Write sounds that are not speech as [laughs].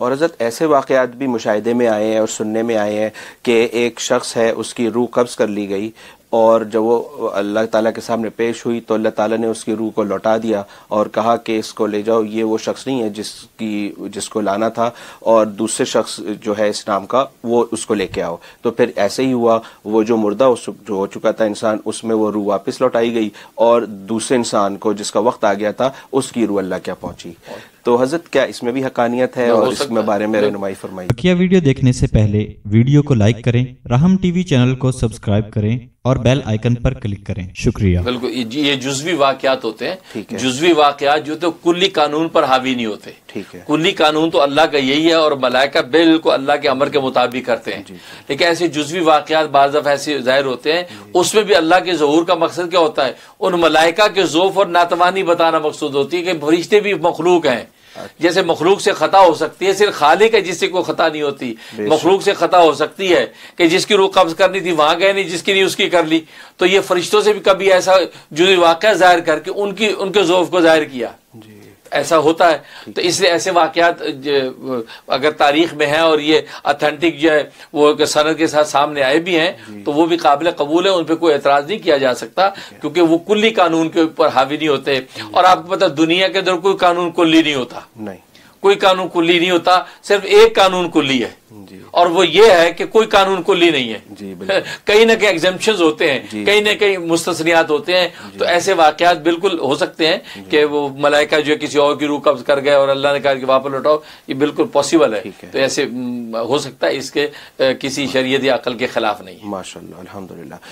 और हज़रत ऐसे वाक़ात भी मुशाहे में आए हैं और सुनने में आए हैं कि एक शख्स है उसकी रूह कब्ज़ कर ली गई और जब वो अल्लाह ताला के सामने पेश हुई तो अल्लाह ताला ने उसकी रूह को लौटा दिया और कहा कि इसको ले जाओ ये वो शख्स नहीं है जिसकी जिसको लाना था और दूसरे शख्स जो है इस नाम का वो उसको लेके आओ तो फिर ऐसे ही हुआ वो जो मुर्दा उस जो हो चुका था इंसान उसमें वो रूह वापस लौटाई गई और दूसरे इंसान को जिसका वक्त आ गया था उसकी रूह अल्लाह क्या पहुँची तो हजरत क्या इसमें भी हकानियत है और इसमें बारे में रहनुमाई फरमाई वीडियो देखने से पहले वीडियो को लाइक करें राहम टीवी चैनल को सब्सक्राइब करें और बेल आइकन पर क्लिक करें शुक्रिया बिल्कुल ये जुजवी वाकत होते हैं है जुजवी वाकत जो तो कुल्ली कानून पर हावी नहीं होते ठीक है कुल्ली कानून तो अल्लाह का यही है और मलायका बिल्कुल अल्लाह के अमर के मुताबिक करते हैं लेकिन ऐसे जुजवी वाकत बाज ऐसे जाहिर होते हैं उसमें भी अल्लाह के जहूर का मकसद क्या होता है उन मलायका के जोफ और नातवानी बताना मकसूद होती है कि फरिश्ते भी मखलूक हैं जैसे मखलूक से ख़ता हो सकती है सिर्फ खालिक है जिससे कोई ख़ता नहीं होती मखलूक से ख़ता हो सकती है कि जिसकी रूह कब्ज़ करनी थी वहां गए नहीं जिसकी नहीं उसकी कर ली तो ये फरिश्तों से भी कभी ऐसा जुड़ी वाक़ ज़ाहिर करके उनकी उनके जोफ़ को ज़ाहिर किया ऐसा होता है तो इसलिए ऐसे वाकत अगर तारीख में है और ये अथेंटिक जो है वो सनत के साथ सामने आए भी हैं तो वो भी काबिल कबूल है उन पर कोई एतराज़ नहीं किया जा सकता क्योंकि वो कुल्ली कानून के ऊपर हावी नहीं होते और आपको पता दुनिया के अंदर कोई कानून कुल्ली नहीं होता नहीं कोई कानून कुल्ली नहीं होता सिर्फ एक कानून कुल्ली है और वो ये है कि कोई कानून कुल्ली नहीं है [laughs] कहीं ना कहीं एग्जेपन होते हैं कहीं ना कहीं मुस्तसनियात होते हैं तो ऐसे वाकत बिल्कुल हो सकते हैं कि वो मलाइका जो है किसी और की रूह कब्ज कर गए और अल्लाह ने कहा कि वापस लौटाओ ये बिल्कुल पॉसिबल है तो ऐसे हम्म, हो सकता है इसके किसी शरीय अकल के खिलाफ नहीं माशा